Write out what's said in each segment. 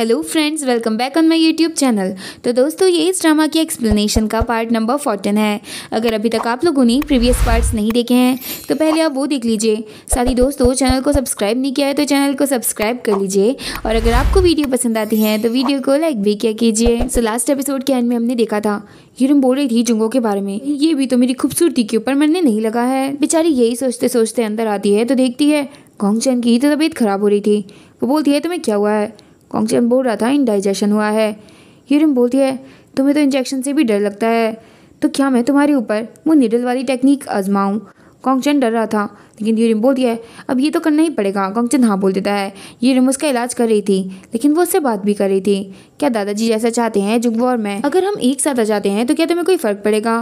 hello friends welcome back on my YouTube channel तो दोस्तों ये इस ड्रामा की एक्सप्लेनेशन का पार्ट नंबर फोर्टीन है अगर अभी तक आप लोगों ने प्रीवियस पार्ट्स नहीं देखे हैं तो पहले आप वो देख लीजिए साथ ही दोस्तों चैनल को सब्सक्राइब नहीं किया है तो चैनल को सब्सक्राइब कर लीजिए और अगर आपको वीडियो पसंद आती है तो वीडियो को लाइक भी किया कीजिए सो लास्ट एपिसोड के एंड में हमने देखा था हिरम बोल रही थी जुंगो के बारे में ये भी तो मेरी खूबसूरती के ऊपर मरने नहीं लगा है बेचारी यही सोचते सोचते अंदर आती है तो देखती है चैन की तो तबीयत खराब हो रही थी वो बोलती है तुम्हें क्या हुआ है कॉन्गचैन बोल रहा था इंडाइजेशन हुआ है यूरिन बोलती है तुम्हें तो इंजेक्शन से भी डर लगता है तो क्या मैं तुम्हारे ऊपर वो निडल वाली टेक्निक आजमाऊँ कॉन्गचैन डर रहा था लेकिन यूरिम बोलती है अब ये तो करना ही पड़ेगा कॉन्गचैन हाँ बोल देता है यूरिम उसका इलाज कर रही थी लेकिन वो उससे बात भी कर रही थी क्या दादाजी जैसा चाहते हैं जुगवा और मैं अगर हम एक साथ आ जाते हैं तो क्या तुम्हें कोई फ़र्क पड़ेगा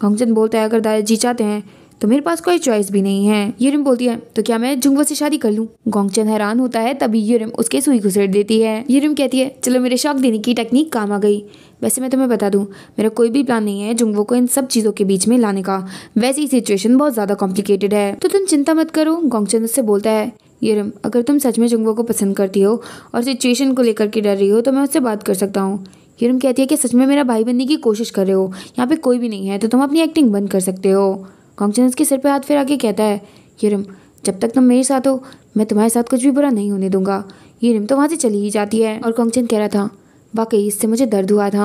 कॉन्गचैन बोलता है अगर दादाजी चाहते हैं तो मेरे पास कोई चॉइस भी नहीं है यूरिम बोलती है तो क्या मैं जुंगवा से शादी कर लूँ गोंगचन हैरान होता है तभी यूरिम उसके सुई घुसेट देती है यूरिम कहती है चलो मेरे शौक देने की टेक्निक काम आ गई वैसे मैं तुम्हें बता दूँ मेरा कोई भी प्लान नहीं है जुंगवो को इन सब चीज़ों के बीच में लाने का वैसे ही सिचुएशन बहुत ज़्यादा कॉम्प्लिकेटेड है तो तुम चिंता मत करो गोंगचन उससे बोलता है यूरिम अगर तुम सच में जुंगवो को पसंद करती हो और सिचुएशन को लेकर के डर रही हो तो मैं उससे बात कर सकता हूँ यूरिम कहती है कि सच में मेरा भाई बनने की कोशिश कर रहे हो यहाँ पे कोई भी नहीं है तो तुम अपनी एक्टिंग बंद कर सकते हो कांगचन उसके सिर पर हाथ फिरा के कहता है ये रिम जब तक तुम मेरे साथ हो मैं तुम्हारे साथ कुछ भी बुरा नहीं होने दूंगा ये रिम तो वहाँ से चली ही जाती है और कांगचन कह रहा था वाकई इससे मुझे दर्द हुआ था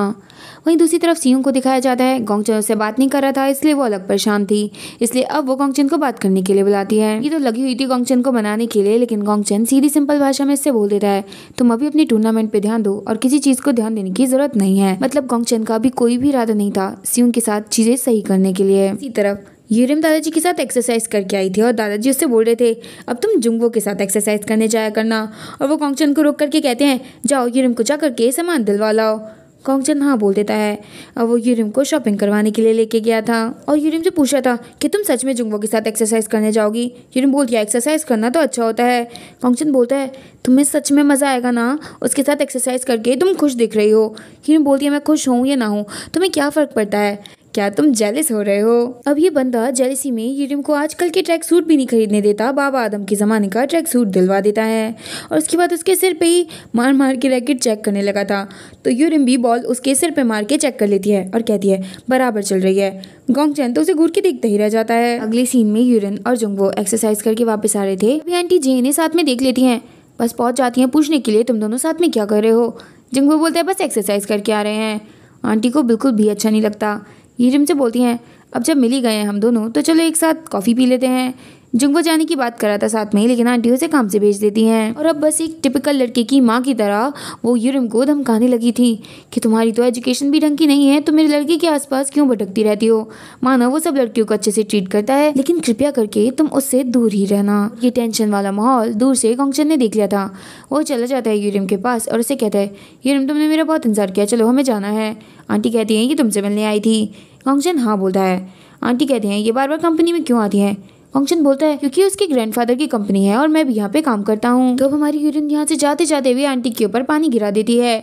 वहीं दूसरी तरफ सिंह को दिखाया जाता है गोंगचन उससे बात नहीं कर रहा था इसलिए वो अलग परेशान थी इसलिए अब वो गोंगचन को बात करने के लिए बुलाती है ये तो लगी हुई थी गोंगचन को मनाने के लिए लेकिन गोंगचन सीधी सिंपल भाषा में इससे बोल देता है तुम अभी अपनी टूर्नामेंट पे ध्यान दो और किसी चीज़ को ध्यान देने की जरूरत नहीं है मतलब गोंगचन का अभी कोई भी इरादा नहीं था सिंह के साथ चीज़ें सही करने के लिए इसी तरफ यूरियम दादाजी के साथ एक्सरसाइज करके आई थी और दादाजी उससे बोल रहे थे अब तुम जुंगवो के साथ एक्सरसाइज करने जाया करना और वो कॉन्गचन को रोक करके कहते हैं जाओ यूरियम को जा करके सामान दिलवा लाओ कॉन्गचन हाँ बोल देता है और वो यूरियम को शॉपिंग करवाने के लिए लेके गया था और यूरियम से पूछा था कि तुम सच में जुंगवो के साथ एक्सरसाइज करने जाओगी यूरियम बोल दिया एक्सरसाइज करना तो अच्छा होता है कॉन्गचन बोलता है तुम्हें सच में मज़ा आएगा ना उसके साथ एक्सरसाइज करके तुम खुश दिख रही हो यूरियम बोल दिया मैं खुश हूँ या ना हूँ तुम्हें क्या फ़र्क पड़ता है क्या तुम जेलिस हो रहे हो अब ये बंदा जेलिसी में यूरिम को आजकल के ट्रैक सूट भी नहीं खरीदने देता बाबा आदम के ज़माने का ट्रैक सूट दिलवा देता है और उसके बाद उसके सिर पे ही मार मार के रैकेट चेक करने लगा था तो यूरिम भी बॉल उसके सिर पे मार के चेक कर लेती है और कहती है बराबर चल रही है गोंग चैन तो उसे घूर के देखता ही रह जाता है अगले सीन में यूरिन और जुंगवो एक्सरसाइज करके वापस आ रहे थे अभी आंटी जे इन्हें साथ में देख लेती हैं बस पहुंच जाती हैं पूछने के लिए तुम दोनों साथ में क्या कर रहे हो जिंगवो बोलते हैं बस एक्सरसाइज करके आ रहे हैं आंटी को बिल्कुल भी अच्छा नहीं लगता ये रिमचे बोलती हैं अब जब मिली गए हैं हम दोनों तो चलो एक साथ कॉफ़ी पी लेते हैं जिनको जाने की बात कर रहा था साथ में ही लेकिन आंटी उसे काम से भेज देती हैं और अब बस एक टिपिकल लड़के की माँ की तरह वो यूरिम को धमकाने लगी थी कि तुम्हारी तो एजुकेशन भी ढंग की नहीं है तो मेरे लड़के के आसपास क्यों भटकती रहती हो माना वो सब लड़कियों को अच्छे से ट्रीट करता है लेकिन कृपया करके तुम उससे दूर ही रहना ये टेंशन वाला माहौल दूर से कंक्शन ने देख लिया था वो चला जाता है यूरिम के पास और उसे कहता है यूरिम तुमने मेरा बहुत इंतजार किया चलो हमें जाना है आंटी कहती है कि तुमसे मिलने आई थी कंक्शन हाँ बोलता है आंटी कहते हैं ये बार बार कंपनी में क्यों आती हैं फंक्शन बोलता है क्योंकि उसके ग्रैंडफादर की कंपनी है और मैं भी यहाँ पे काम करता हूँ तब तो हमारी यूरिन यहाँ से जाते जाते हुए आंटी के ऊपर पानी गिरा देती है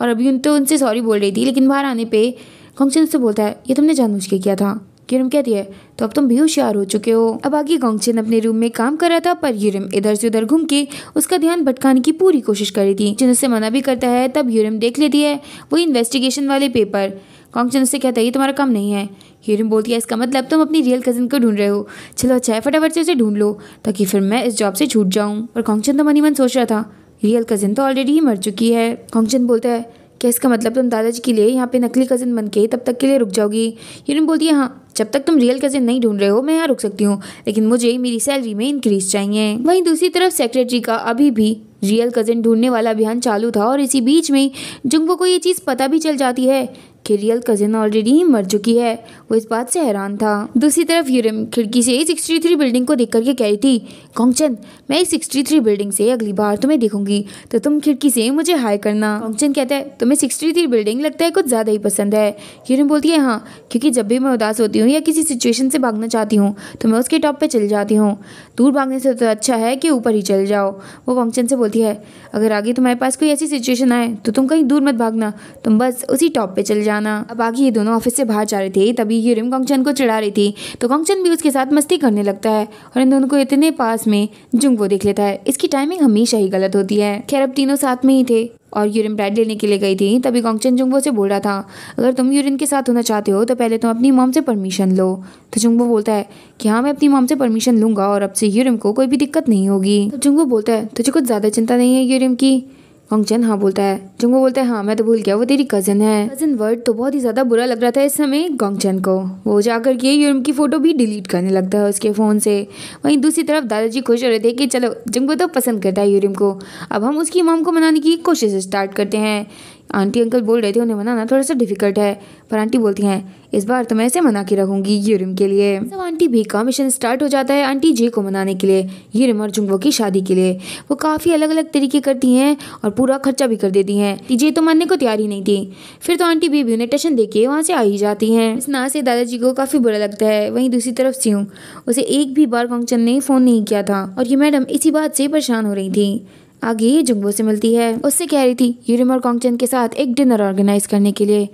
और अभी उन तो उनसे सॉरी बोल रही थी लेकिन बाहर आने पे फंक्शन उससे बोलता है ये तुमने जानबूझ के किया था यूरम कहती है तो अब तुम भी होशियार हो चुके हो अब आगे गोंगचन अपने रूम में काम कर रहा था पर यूरम इधर से उधर घूम के उसका ध्यान भटकाने की पूरी कोशिश कर रही थी जिन उससे मना भी करता है तब यूरम देख लेती है वो इन्वेस्टिगेशन वाले पेपर कांगचन उससे कहता है ये तुम्हारा काम नहीं है हीरोइन बोलती है इसका मतलब तुम अपनी रियल कज़न को ढूंढ रहे हो चलो अच्छा है फटाफट से उसे ढूंढ लो ताकि फिर मैं इस जॉब से छूट जाऊँ और कांगचन तो मनी मन सोच रहा था रियल कज़न तो ऑलरेडी ही मर चुकी है कांगचन बोलता है क्या इसका मतलब तुम दादाजी के लिए यहाँ पे नकली कज़न बन के तब तक के लिए रुक जाओगी हीरोइन बोलती है हाँ जब तक तुम रियल कज़न नहीं ढूंढ रहे हो मैं यहाँ रुक सकती हूँ लेकिन मुझे मेरी सैलरी में इंक्रीज चाहिए वहीं दूसरी तरफ सेक्रेटरी का अभी भी रियल कज़न ढूंढने वाला अभियान चालू था और इसी बीच में जुंगवो को ये चीज़ पता भी चल जाती है कि रियल कजिन ऑलरेडी ही मर चुकी है वो इस बात से हैरान था दूसरी तरफ यूरिम खिड़की से थ्री बिल्डिंग को देख करके कह रही थी कौंगचन मैं सिक्सटी थ्री बिल्डिंग से अगली बार तुम्हें देखूंगी तो तुम खिड़की से मुझे हाई करना कौंगचन कहता है तुम्हें सिक्सटी थ्री बिल्डिंग लगता है कुछ ज़्यादा ही पसंद है यूरिम बोलती है हाँ क्योंकि जब भी मैं उदास होती हूँ या किसी सिचुएशन से भागना चाहती हूँ तो मैं उसके टॉप पर चल जाती हूँ दूर भागने से तो अच्छा है कि ऊपर ही चल जाओ वो कौंगचन से बोलती है अगर आगे तुम्हारे पास कोई ऐसी सिचुएशन आए तो तुम कहीं दूर मत भागना तुम बस उसी टॉप पर चल जाओ जाना अब आगे ये दोनों ऑफिस से बाहर जा रहे थे तभी ये रिम कंगचन को चिढ़ा रही थी तो कंगचन भी उसके साथ मस्ती करने लगता है और इन दोनों को इतने पास में जुंग वो देख लेता है इसकी टाइमिंग हमेशा ही गलत होती है खैर अब तीनों साथ में ही थे और यूरिन ब्रेड लेने के लिए गई थी तभी गोंगचन जुंगबो से बोल रहा था अगर तुम यूरिन के साथ होना चाहते हो तो पहले तुम अपनी मॉम से परमिशन लो तो जुंगबो बोलता है कि हाँ मैं अपनी मॉम से परमिशन लूंगा और अब से यूरिम को कोई भी दिक्कत नहीं होगी तो जुंगबो बोलता है तुझे कुछ ज़्यादा चिंता नहीं है यूरिम की कंगचन हाँ बोलता है जंगो बोलता है हाँ मैं तो भूल गया वो तेरी कज़न है कज़न वर्ड तो बहुत ही ज़्यादा बुरा लग रहा था इस समय कंगचन को वो जाकर के यूरम की फ़ोटो भी डिलीट करने लगता है उसके फ़ोन से वहीं दूसरी तरफ दादाजी खुश हो रहे थे कि चलो जंगो तो पसंद करता है यूरम को अब हम उसकी माम को मनाने की कोशिश स्टार्ट करते हैं आंटी अंकल बोल रहे थे उन्हें मनाना थोड़ा सा डिफिकल्ट है पर आंटी बोलती हैं इस बार तो मैं इसे मना के रखूंगी यूरिम के लिए सब आंटी भी का मिशन स्टार्ट हो जाता है आंटी जे को मनाने के लिए यूरिम और जुम्बो की शादी के लिए वो काफ़ी अलग अलग तरीके करती हैं और पूरा खर्चा भी कर देती हैं जे तो मानने को तैयार ही नहीं थी फिर तो आंटी भी उन्हें टेशन दे के वहाँ से आ ही जाती हैं इस ना से दादाजी को काफ़ी बुरा लगता है वहीं दूसरी तरफ सी उसे एक भी बार फंक्शन ने फ़ोन नहीं किया था और ये मैडम इसी बात से परेशान हो रही थी आगे जुम्बो से मिलती है उससे कह रही थी यूरिम और कॉन्गचन के साथ एक डिनर ऑर्गेनाइज करने के लिए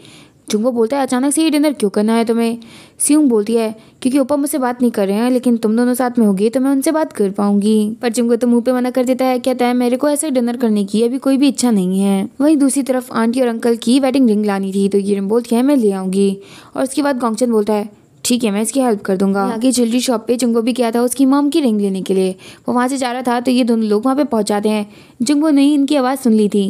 जुम्बो बोलता है अचानक से ये डिनर क्यों करना है तुम्हें सियूंग बोलती है क्योंकि ओपा मुझसे बात नहीं कर रहे हैं लेकिन तुम दोनों साथ में होगी तो मैं उनसे बात कर पाऊंगी पर जुम्बो तो मुंह पे मना कर देता है कहता है मेरे को ऐसे डिनर करने की अभी कोई भी इच्छा नहीं है वहीं दूसरी तरफ आंटी और अंकल की वेडिंग रिंग लानी थी तो यूरिम बोलती है मैं ले आऊंगी और उसके बाद गोंगचंद बोलता है ठीक है मैं इसकी हेल्प कर दूंगा आगे ज्वेलरी शॉप पे जुंगो भी गया था उसकी मॉम की रिंग लेने के लिए वो वहाँ से जा रहा था तो ये दोनों लोग वहाँ पे पहुँचाते हैं जुंगो ने इनकी आवाज़ सुन ली थी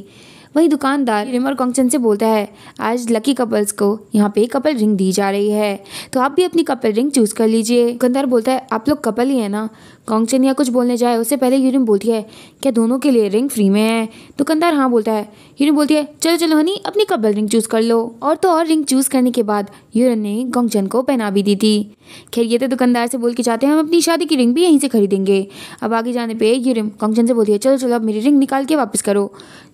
वही दुकानदार और कॉन्गचन से बोलता है आज लकी कपल्स को यहाँ पे कपल रिंग दी जा रही है तो आप भी अपनी कपल रिंग चूज कर लीजिए दुकानदार बोलता है आप लोग कपल ही है ना कांगचनिया कुछ बोलने जाए उससे पहले यूरिन बोलती है क्या दोनों के लिए रिंग फ्री में है दुकानदार तो हाँ बोलता है यूरिन बोलती है चलो चलो हनी अपनी कपल रिंग चूज़ कर लो और तो और रिंग चूज़ करने के बाद यूरिन ने गोंगचन को पहना भी दी थी खैर ये तो दुकानदार तो से बोल के जाते हैं हम अपनी शादी की रिंग भी यहीं से खरीदेंगे अब आगे जाने पर यूरिन गोंगचन से बोलती है चलो चलो अब मेरी रिंग निकाल के वापस करो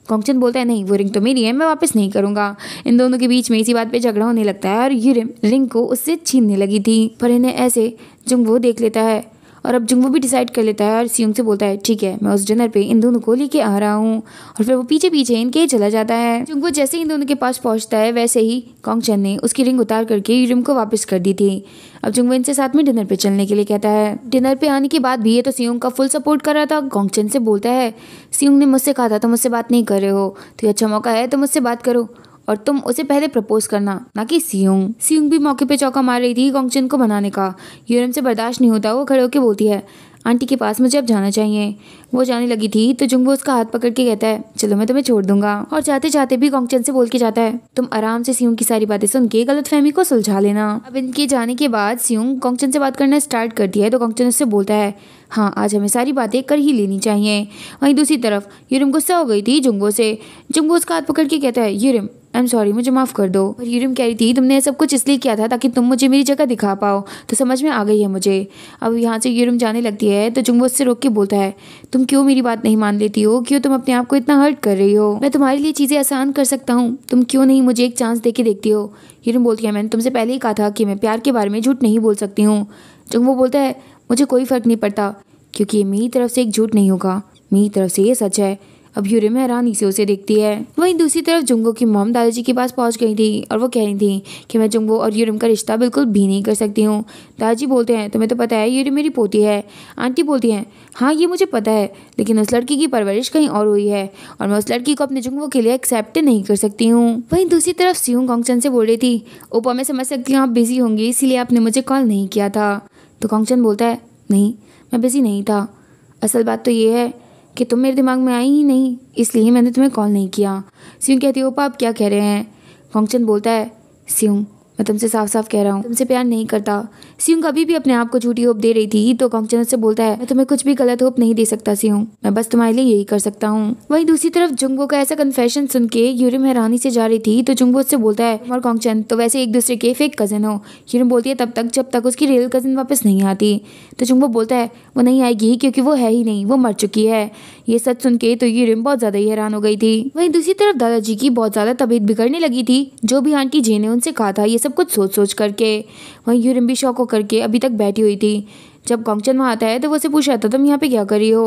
कॉन्गचन बोलता है नहीं वो रिंग तो मेरी है मैं वापस नहीं करूंगा इन दोनों के बीच में इसी बात पर झगड़ा होने लगता है और यूरिम रिंग को उससे छीनने लगी थी पर इन्हें ऐसे वो देख लेता है और अब जुंगवू भी डिसाइड कर लेता है और सियंग से बोलता है ठीक है मैं उस डिनर पे इन दोनों को लेके आ रहा हूँ और फिर वो पीछे पीछे इनके चला जाता है जुंगवू जैसे ही इन दोनों के पास पहुँचता है वैसे ही कॉन्गचन ने उसकी रिंग उतार करके यूरिम को वापस कर दी थी अब जुंगवू इनसे साथ में डिनर पे चलने के लिए कहता है डिनर पे आने के बाद भी ये तो सियोंग का फुल सपोर्ट कर रहा था गोंगचन से बोलता है सियोंग ने मुझसे कहा था तो मुझसे बात नहीं कर रहे हो तो ये अच्छा मौका है तो मुझसे बात करो और तुम उसे पहले प्रपोज करना ना कि सियोंग सियोंग भी मौके पे चौका मार रही थी गोंगचन को बनाने का यूरम से बर्दाश्त नहीं होता वो खड़े होकर बोलती है आंटी के पास मुझे अब जाना चाहिए वो जाने लगी थी तो जुम्बो उसका हाथ पकड़ के कहता है चलो मैं तुम्हें छोड़ दूंगा और जाते जाते भी गोंगचन से बोल के जाता है तुम आराम से सियोंग की सारी बातें सुन के गलत फहमी को सुलझा लेना अब इनके जाने के बाद सियोंग गोंगचन से बात करना स्टार्ट करती है तो गोंगचन उससे बोलता है हाँ आज हमें सारी बातें कर ही लेनी चाहिए वहीं दूसरी तरफ यूरिम गुस्सा हो गई थी जुम्बो से जुम्बो उसका हाथ पकड़ के कहता है यूरिम आई एम सॉरी मुझे माफ़ कर दो पर यूरिम कह रही थी तुमने सब कुछ इसलिए किया था ताकि तुम मुझे मेरी जगह दिखा पाओ तो समझ में आ गई है मुझे अब यहाँ से यूरिम जाने लगती है तो जुम्बो उससे रोक के बोलता है तुम क्यों मेरी बात नहीं मान लेती हो क्यों तुम अपने आप को इतना हर्ट कर रही हो मैं तुम्हारे लिए चीज़ें आसान कर सकता हूँ तुम क्यों नहीं मुझे एक चांस दे के देखती हो यूरिम बोलती है मैंने तुमसे पहले ही कहा था कि मैं प्यार के बारे में झूठ नहीं बोल सकती हूँ जुम्बो बोलता है मुझे कोई फ़र्क नहीं पड़ता क्योंकि ये मेरी तरफ से एक झूठ नहीं होगा मेरी तरफ से ये सच है अब यूरिम हैरानी से उसे देखती है वहीं दूसरी तरफ जुंगो की मोम दादाजी के पास पहुंच गई थी और वो कह रही थी कि मैं जुंगो और यूरिम का रिश्ता बिल्कुल भी नहीं कर सकती हूँ दादाजी बोलते हैं तुम्हें तो पता है यूरिम मेरी पोती है आंटी बोलती हैं हाँ ये मुझे पता है लेकिन उस लड़की की परवरिश कहीं और हुई है और मैं उस लड़की को अपने जुंगो के लिए एक्सेप्ट नहीं कर सकती हूँ वहीं दूसरी तरफ सियूंग कॉन्गचन से बोल रही थी ओपा मैं समझ सकती हूँ आप बिजी होंगी इसीलिए आपने मुझे कॉल नहीं किया था तो कॉन्गचन बोलता है नहीं मैं बिजी नहीं था असल बात तो ये है कि तुम मेरे दिमाग में आई ही नहीं इसलिए मैंने तुम्हें कॉल नहीं किया सियूं कहती हो ओपा आप क्या कह रहे हैं फंक्शन बोलता है सीम मैं तुमसे साफ साफ कह रहा हूँ तुमसे प्यार नहीं करता सियूंग कभी भी अपने आप को झूठी होप दे रही थी तो कंगचन से बोलता है मैं तुम्हें कुछ भी गलत होप नहीं दे सकता सियूंग मैं बस तुम्हारे लिए यही कर सकता हूँ वहीं दूसरी तरफ जुंगो का ऐसा कन्फेशन सुन के यूरिम हैरानी से जा रही थी तो जुंगो उससे बोलता है और कॉन्गचन तो वैसे एक दूसरे के फेक कजन हो यूरिम बोलती है तब तक जब तक उसकी रियल कजन वापस नहीं आती तो जुंगो बोलता है वो नहीं आएगी क्योंकि वो है ही नहीं वो मर चुकी है ये सच सुन के तो यूरिम बहुत ज्यादा ही हैरान हो गई थी वहीं दूसरी तरफ दादाजी की बहुत ज्यादा तबीयत बिगड़ने लगी थी जो भी आंटी जी ने उनसे कहा था ये सब कुछ सोच सोच करके वहीं यूरम्बी भी शौक होकर के अभी तक बैठी हुई थी जब गोंगचन वहाँ आता है तो वो उसे पूछ रहा था तुम यहाँ पे क्या करी हो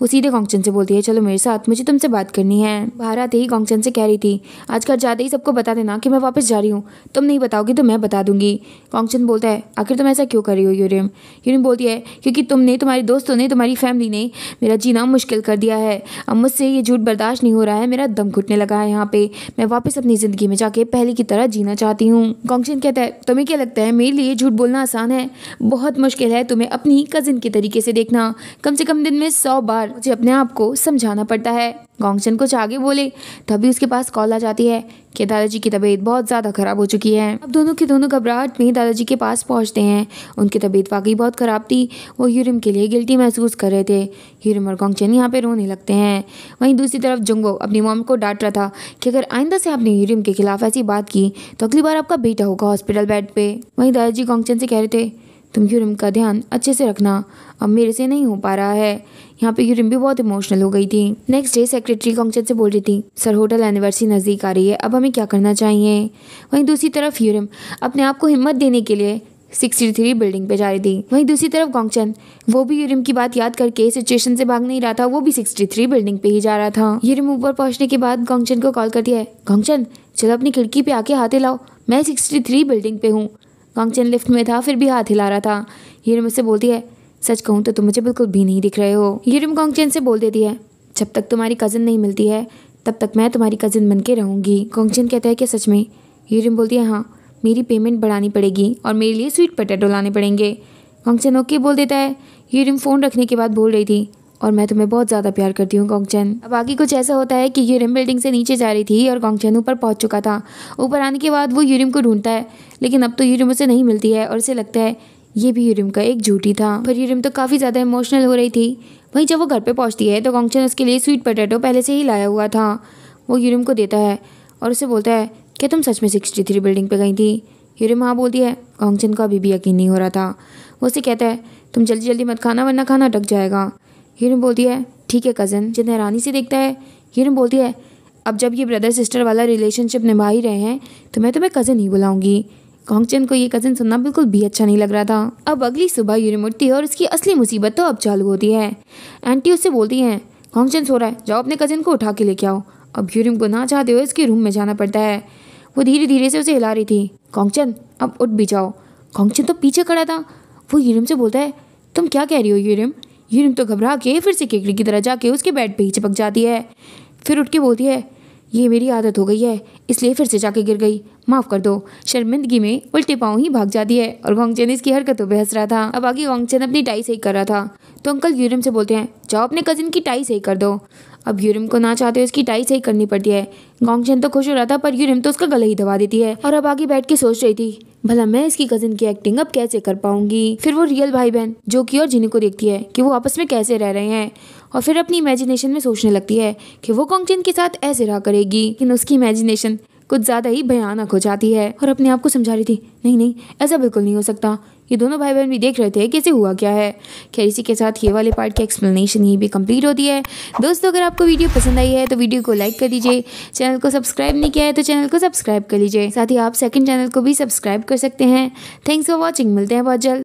वो सीधे गोंगचन से बोलती है चलो मेरे साथ मुझे तुमसे बात करनी है बाहर आते ही गोंगचन से कह रही थी आज घर जाते ही सबको बता देना कि मैं वापस जा रही हूँ तुम नहीं बताओगी तो मैं बता दूंगी गोंगचन बोलता है आखिर तुम ऐसा क्यों कर रही हो यूरिम यूरिम बोलती है क्योंकि तुमने तुम्हारे दोस्तों ने तुम्हारी फैमिली ने मेरा जीना मुश्किल कर दिया है अब मुझसे ये झूठ बर्दाश्त नहीं हो रहा है मेरा दम घुटने लगा है यहाँ पे मैं वापस अपनी ज़िंदगी में जाके पहले की तरह जीना चाहती हूँ गोंगचन कहता है तुम्हें क्या लगता है मेरे लिए झूठ बोलना आसान है बहुत मुश्किल है तुम्हें अपनी कज़िन के तरीके से देखना कम से कम दिन में सौ बार मुझे अपने आप को समझाना पड़ता है गोंगचन कुछ आगे बोले तभी उसके पास कॉल आ जाती है कि दादाजी की तबीयत बहुत ज़्यादा ख़राब हो चुकी है अब दोनों के दोनों घबराहट में दादाजी के पास पहुंचते हैं उनकी तबीयत वाकई बहुत ख़राब थी वो यूरिम के लिए गिल्टी महसूस कर रहे थे यूरिम और गोंगचन यहाँ पे रोने लगते हैं वहीं दूसरी तरफ जुंगो अपनी मोम को डांट रहा था कि अगर आइंदा से आपने यूरिम के खिलाफ ऐसी बात की तो अगली बार आपका बेटा होगा हॉस्पिटल बेड पर वहीं दादाजी गोंगचन से कह रहे थे तुम यूरिम का ध्यान अच्छे से रखना अब मेरे से नहीं हो पा रहा है यहाँ पे यूरिम भी बहुत इमोशनल हो गई थी नेक्स्ट डे सेक्रेटरी कॉन्गचेत से बोल रही थी सर होटल एनिवर्सरी नज़दीक आ रही है अब हमें क्या करना चाहिए वहीं दूसरी तरफ यूरिम अपने आप को हिम्मत देने के लिए सिक्सटी थ्री बिल्डिंग पे जा रही थी वहीं दूसरी तरफ गोंगचंद वो भी यूरिम की बात याद करके सिचुएशन से भाग नहीं रहा था वो भी सिक्सटी थ्री बिल्डिंग पे ही जा रहा था यूरिम ऊपर पहुंचने के बाद गोंगचंद को कॉल कर दिया है गोंगचंद चलो अपनी खिड़की पे आके हाथे लाओ मैं सिक्सटी थ्री बिल्डिंग पे हूँ वांगचैन लिफ्ट में था फिर भी हाथ हिला रहा था हीरम उससे बोलती है सच कहूँ तो तुम मुझे बिल्कुल भी नहीं दिख रहे हो हीरम गोंगचैन से बोल देती है जब तक तुम्हारी कज़न नहीं मिलती है तब तक मैं तुम्हारी कज़न बन के रहूँगी गोंगचैन कहता है कि सच में हीरम बोलती है हाँ मेरी पेमेंट बढ़ानी पड़ेगी और मेरे लिए स्वीट पटेटो लाने पड़ेंगे गोंगचैन ओके बोल देता है हीरम फ़ोन रखने के बाद बोल रही थी और मैं तुम्हें बहुत ज़्यादा प्यार करती हूँ गोंगचैन अब आगे कुछ ऐसा होता है कि यूरिम बिल्डिंग से नीचे जा रही थी और गोंगचैन ऊपर पहुँच चुका था ऊपर आने के बाद वो यूरिम को ढूंढता है लेकिन अब तो यूरिम उसे नहीं मिलती है और उसे लगता है ये भी यूरिम का एक झूठी था पर यूरिम तो काफ़ी ज़्यादा इमोशनल हो रही थी वहीं जब वो घर पर पहुँचती है तो गोंगचैन उसके लिए स्वीट पटेटो पहले से ही लाया हुआ था वो यूरिम को देता है और उसे बोलता है क्या तुम सच में सिक्सटी थ्री बिल्डिंग पर गई थी यूरिम हाँ बोलती है गोंगचैन को अभी भी यकीन नहीं हो रहा था वो उसे कहता है तुम जल्दी जल्दी मत खाना वरना खाना ढक जाएगा हिरन बोलती है ठीक है कज़न जिन हैरानी से देखता है हिरन बोलती है अब जब ये ब्रदर सिस्टर वाला रिलेशनशिप निभा ही रहे हैं तो मैं तुम्हें कज़न ही बुलाऊंगी कॉन्गचन को ये कज़न सुनना बिल्कुल भी अच्छा नहीं लग रहा था अब अगली सुबह यूरिम उठती है और उसकी असली मुसीबत तो अब चालू होती है आंटी उससे बोलती हैं कॉन्गचन सो रहा है जाओ अपने कज़न को उठा के लेके आओ अब यूरिम को ना चाहते हुए उसके रूम में जाना पड़ता है वो धीरे धीरे से उसे हिला रही थी कॉन्गचन अब उठ भी जाओ कॉन्गचन तो पीछे खड़ा था वो यूरिम से बोलता है तुम क्या कह रही हो यूरिम यूनिम तो घबरा के फिर से केकड़ी की तरह जाके उसके बेड पे ही चिपक जाती है फिर उठ के बोलती है ये मेरी आदत हो गई है इसलिए फिर से जाके गिर गई माफ़ कर दो शर्मिंदगी में उल्टे पाँव ही भाग जाती है और वांगचैन इसकी हरकतों पर हंस रहा था अब आगे गोंगचेन अपनी टाई सही कर रहा था तो अंकल यूरिम से बोलते हैं जाओ अपने कजिन की टाई सही कर दो अब यूरिम को ना चाहते हुए उसकी टाई सही करनी पड़ती है गोंगशन तो खुश हो रहा था पर यूरिम तो उसका गला ही दबा देती है और अब आगे बैठ के सोच रही थी भला मैं इसकी कजिन की एक्टिंग अब कैसे कर पाऊंगी फिर वो रियल भाई बहन जो की और जिन्हें को देखती है कि वो आपस में कैसे रह रहे हैं और फिर अपनी इमेजिनेशन में सोचने लगती है कि वो कॉन्गचिन के साथ ऐसे रहा करेगी लेकिन उसकी इमेजिनेशन कुछ ज़्यादा ही भयानक हो जाती है और अपने आप को समझा रही थी नहीं नहीं ऐसा बिल्कुल नहीं हो सकता ये दोनों भाई बहन भी देख रहे थे कैसे हुआ क्या है खैर इसी के साथ ये वाले पार्ट की एक्सप्लेनेशन ये भी कंप्लीट होती है दोस्तों अगर आपको वीडियो पसंद आई है तो वीडियो को लाइक कर दीजिए चैनल को सब्सक्राइब नहीं किया है तो चैनल को सब्सक्राइब कर लीजिए साथ ही आप सेकंड चैनल को भी सब्सक्राइब कर सकते हैं थैंक्स फॉर वॉचिंग मिलते हैं बहुत जल्द